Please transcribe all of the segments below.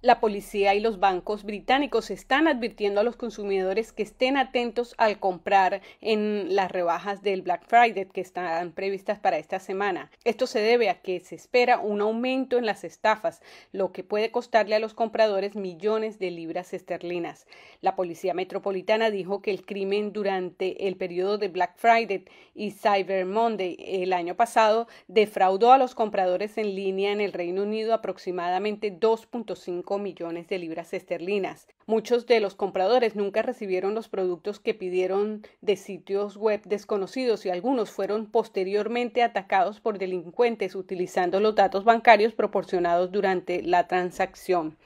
La policía y los bancos británicos están advirtiendo a los consumidores que estén atentos al comprar en las rebajas del Black Friday que están previstas para esta semana. Esto se debe a que se espera un aumento en las estafas, lo que puede costarle a los compradores millones de libras esterlinas. La policía metropolitana dijo que el crimen durante el periodo de Black Friday y Cyber Monday el año pasado defraudó a los compradores en línea en el Reino Unido aproximadamente 2.5 millones de libras esterlinas. Muchos de los compradores nunca recibieron los productos que pidieron de sitios web desconocidos y algunos fueron posteriormente atacados por delincuentes utilizando los datos bancarios proporcionados durante la transacción.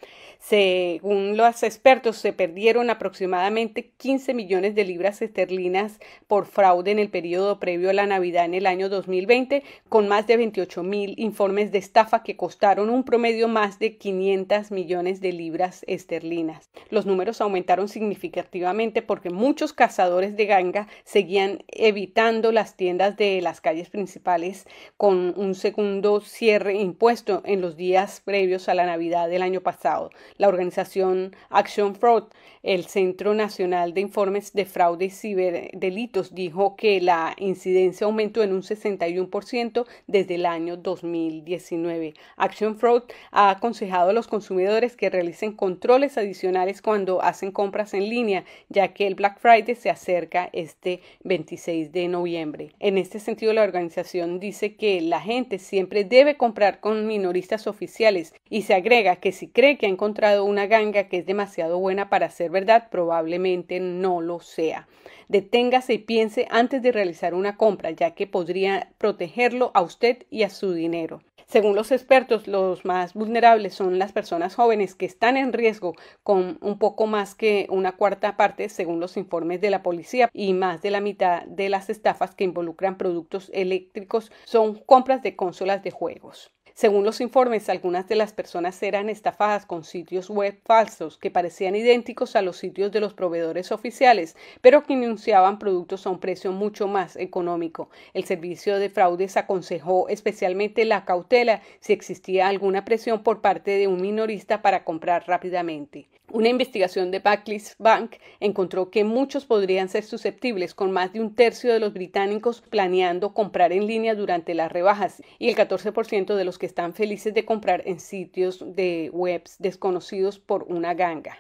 Según los expertos, se perdieron aproximadamente 15 millones de libras esterlinas por fraude en el periodo previo a la Navidad en el año 2020, con más de 28 mil informes de estafa que costaron un promedio más de 500 millones de libras esterlinas. Los números aumentaron significativamente porque muchos cazadores de ganga seguían evitando las tiendas de las calles principales con un segundo cierre impuesto en los días previos a la Navidad del año pasado la organización Action Fraud, el Centro Nacional de Informes de Fraude y Ciberdelitos, dijo que la incidencia aumentó en un 61% desde el año 2019. Action Fraud ha aconsejado a los consumidores que realicen controles adicionales cuando hacen compras en línea, ya que el Black Friday se acerca este 26 de noviembre. En este sentido, la organización dice que la gente siempre debe comprar con minoristas oficiales y se agrega que si cree que ha encontrado una ganga que es demasiado buena para ser verdad? Probablemente no lo sea. Deténgase y piense antes de realizar una compra, ya que podría protegerlo a usted y a su dinero. Según los expertos, los más vulnerables son las personas jóvenes que están en riesgo con un poco más que una cuarta parte, según los informes de la policía, y más de la mitad de las estafas que involucran productos eléctricos son compras de consolas de juegos. Según los informes, algunas de las personas eran estafadas con sitios web falsos que parecían idénticos a los sitios de los proveedores oficiales, pero que anunciaban productos a un precio mucho más económico. El servicio de fraudes aconsejó especialmente la cautela si existía alguna presión por parte de un minorista para comprar rápidamente. Una investigación de Barclays Bank encontró que muchos podrían ser susceptibles, con más de un tercio de los británicos planeando comprar en línea durante las rebajas y el 14% de los que están felices de comprar en sitios de webs desconocidos por una ganga.